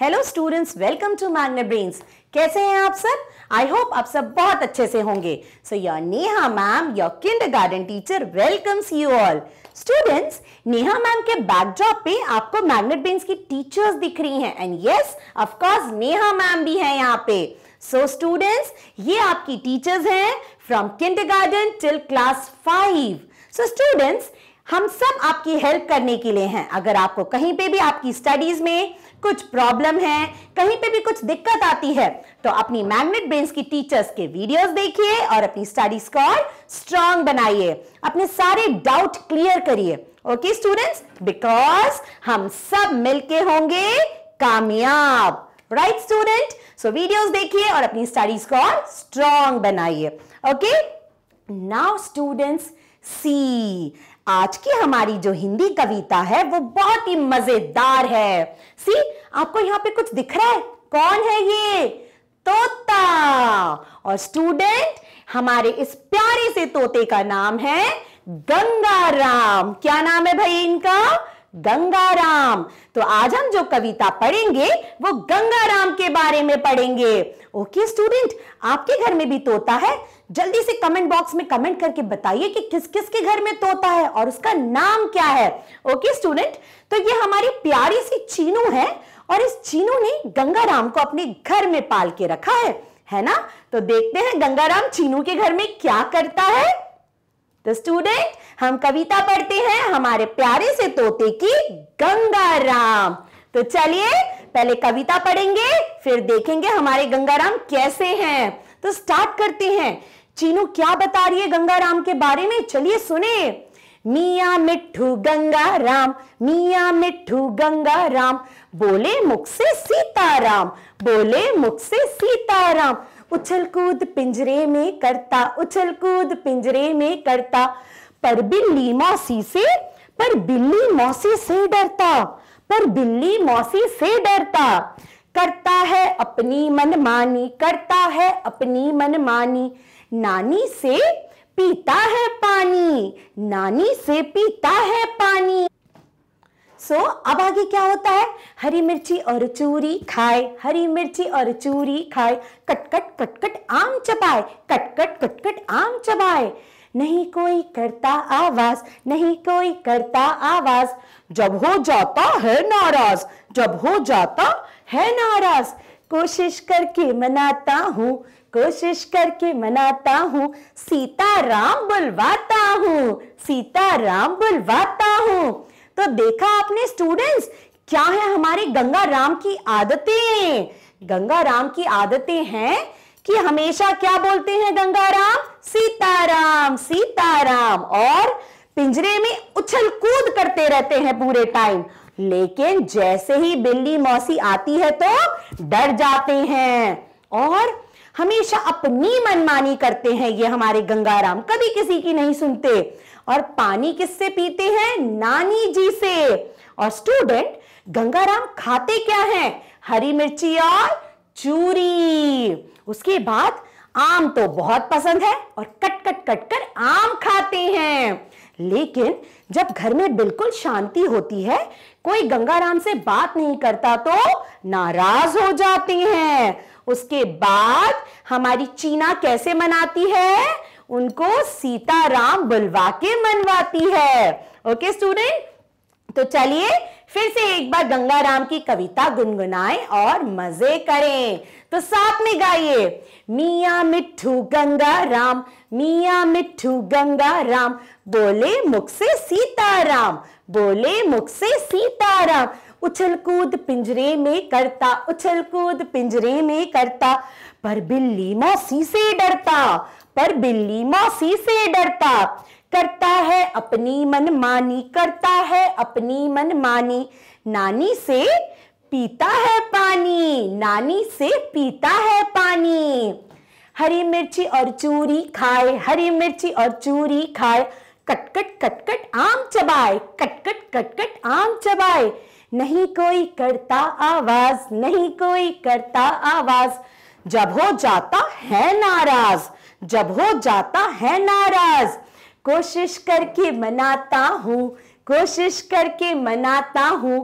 hello students welcome to Magnet Brains कैसे हैं आप सब आई होप आप सब बहुत अच्छे से होंगे so your Neha ma'am your kindergarten teacher welcomes you all students Neha ma'am के बैकड्रॉप पे आपको मैग्नेट ब्रेन्स की टीचर्स दिख रही हैं and yes of course Neha ma'am भी हैं यहाँ पे सो so स्टूडेंट्स ये आपकी टीचर्स हैं from kindergarten till class five so students हम सब आपकी हेल्प करने के लिए हैं अगर आपको कहीं पे भी आपकी स्टडीज में कुछ प्रॉब्लम है कहीं पे भी कुछ दिक्कत आती है तो अपनी मैग्नेट ब्रेन की टीचर्स के वीडियोस देखिए और अपनी स्टडी स्कोर स्ट्रांग बनाइए अपने सारे डाउट क्लियर करिए ओके स्टूडेंट्स बिकॉज हम सब मिलके होंगे कामयाब राइट स्टूडेंट सो वीडियोस देखिए और अपनी स्टडी स्कोर स्ट्रांग बनाइए ओके नाउ स्टूडेंट्स सी आज की हमारी जो हिंदी कविता है वो बहुत ही मजेदार है सी आपको यहाँ पे कुछ दिख रहा है कौन है ये तोता और स्टूडेंट हमारे इस प्यारे से तोते का नाम है गंगाराम क्या नाम है भाई इनका गंगाराम तो आज हम जो कविता पढ़ेंगे वो गंगाराम के बारे में पढ़ेंगे ओके स्टूडेंट आपके घर में भी तोता है जल्दी से कमेंट बॉक्स में कमेंट करके बताइए कि किस किस के घर में तोता है और उसका नाम क्या है ओके स्टूडेंट तो ये हमारी प्यारी सी चीनू है और इस चीनू ने गंगाराम को अपने घर में पाल के रखा है है ना तो देखते हैं गंगाराम चीनू के घर में क्या करता है तो स्टूडेंट हम कविता पढ़ते हैं हमारे प्यारे से तोते की गंगाराम तो चलिए पहले कविता पढ़ेंगे फिर देखेंगे हमारे गंगाराम कैसे हैं तो स्टार्ट करते हैं चीनू क्या बता रही है गंगाराम के बारे में चलिए सुने मिया मिठू गंगा राम मिया मिट्ठू गंगा राम बोले मुख से सीताराम बोले मुख से सीताराम उछल कूद पिंजरे में करता उछल कूद पिंजरे में करता पर बिल्ली मौसी से पर बिल्ली मौसी से डरता पर बिल्ली मौसी से डरता करता है अपनी मनमानी करता है अपनी मनमानी नानी से पीता है पानी नानी से पीता है पानी सो so, अब आगे क्या होता है हरी मिर्ची और चूरी खाए हरी मिर्ची और चूरी खाए कटकट कटकट कट, आम चबाए कटकट कटकट कट, आम चबाए नहीं कोई करता आवाज नहीं कोई करता आवाज जब हो जाता है नाराज जब हो जाता है नाराज कोशिश करके मनाता हूँ कोशिश करके मनाता हूँ सीता राम बुलवाता हूँ सीता राम बुलवाता हूँ तो देखा आपने स्टूडेंट्स क्या है हमारे गंगा राम की आदतें गंगा राम की आदतें हैं कि हमेशा क्या बोलते हैं गंगा राम सीताराम सीताराम और पिंजरे में उछल कूद करते रहते हैं पूरे टाइम लेकिन जैसे ही बिल्ली मौसी आती है तो डर जाते हैं और हमेशा अपनी मनमानी करते हैं ये हमारे गंगाराम कभी किसी की नहीं सुनते और पानी किससे पीते हैं नानी जी से और स्टूडेंट गंगाराम खाते क्या हैं हरी मिर्ची और चूरी उसके बाद आम तो बहुत पसंद है और कट कट कट कर आम खाते हैं लेकिन जब घर में बिल्कुल शांति होती है कोई गंगाराम से बात नहीं करता तो नाराज हो जाते हैं उसके बाद हमारी चीना कैसे मनाती है उनको सीताराम बुलवा के मनवाती है ओके स्टूडेंट तो चलिए फिर से एक बार गंगाराम की कविता गुनगुनाएं और मजे करें तो साथ में गाइए मिया मिठू गंगा राम मिया मिठू गंगा राम बोले मुख से सीताराम बोले मुख से सीताराम उछल कूद पिंजरे में करता उछल कूद पिंजरे में करता पर बिल्ली मौसी से डरता पर बिल्ली मौसी से डरता करता है अपनी मनमानी करता है अपनी मनमानी नानी से पीता है पानी नानी से पीता है पानी हरी मिर्ची और चूरी खाए हरी मिर्ची और चूरी खाए कटकट कटकट आम चबाए कटकट कटकट आम चबाए नहीं कोई करता आवाज नहीं कोई करता आवाज जब हो जाता है नाराज जब हो जाता है नाराज कोशिश करके मनाता हूँ कोशिश करके मनाता हूँ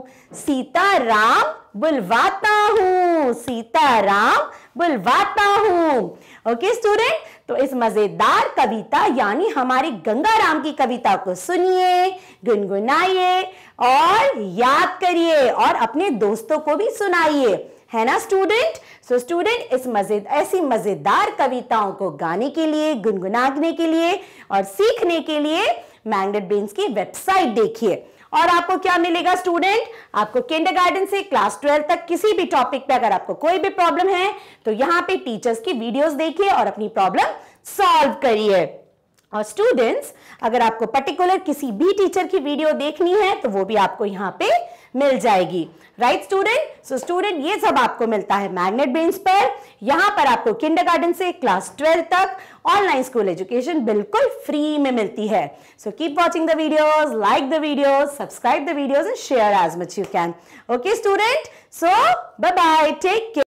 सीता राम बुलवाता हूँ सीता राम बुलवाता हूँ ओके स्टूडेंट तो इस मजेदार कविता यानी हमारे गंगाराम की कविता को सुनिए गुनगुनाइए और याद करिए और अपने दोस्तों को भी सुनाइए है ना स्टूडेंट सो स्टूडेंट इस मजे ऐसी मजेदार कविताओं को गाने के लिए गुनगुनाने के लिए और सीखने के लिए मैग्नेट बीन्स की वेबसाइट देखिए और आपको क्या मिलेगा स्टूडेंट आपको किंडरगार्टन से क्लास ट्वेल्व तक किसी भी टॉपिक पे अगर आपको कोई भी प्रॉब्लम है तो यहाँ पे टीचर्स की वीडियोस देखिए और अपनी प्रॉब्लम सॉल्व करिए और स्टूडेंट्स अगर आपको पर्टिकुलर किसी भी टीचर की वीडियो देखनी है तो वो भी आपको यहाँ पे मिल जाएगी राइट स्टूडेंट सो स्टूडेंट ये सब आपको मिलता है मैग्नेट बेंच पर यहाँ पर आपको किंडरगार्टन से क्लास ट्वेल्व तक ऑनलाइन स्कूल एजुकेशन बिल्कुल फ्री में मिलती है so keep watching the videos like the videos subscribe the videos and share as much you can okay student so bye take care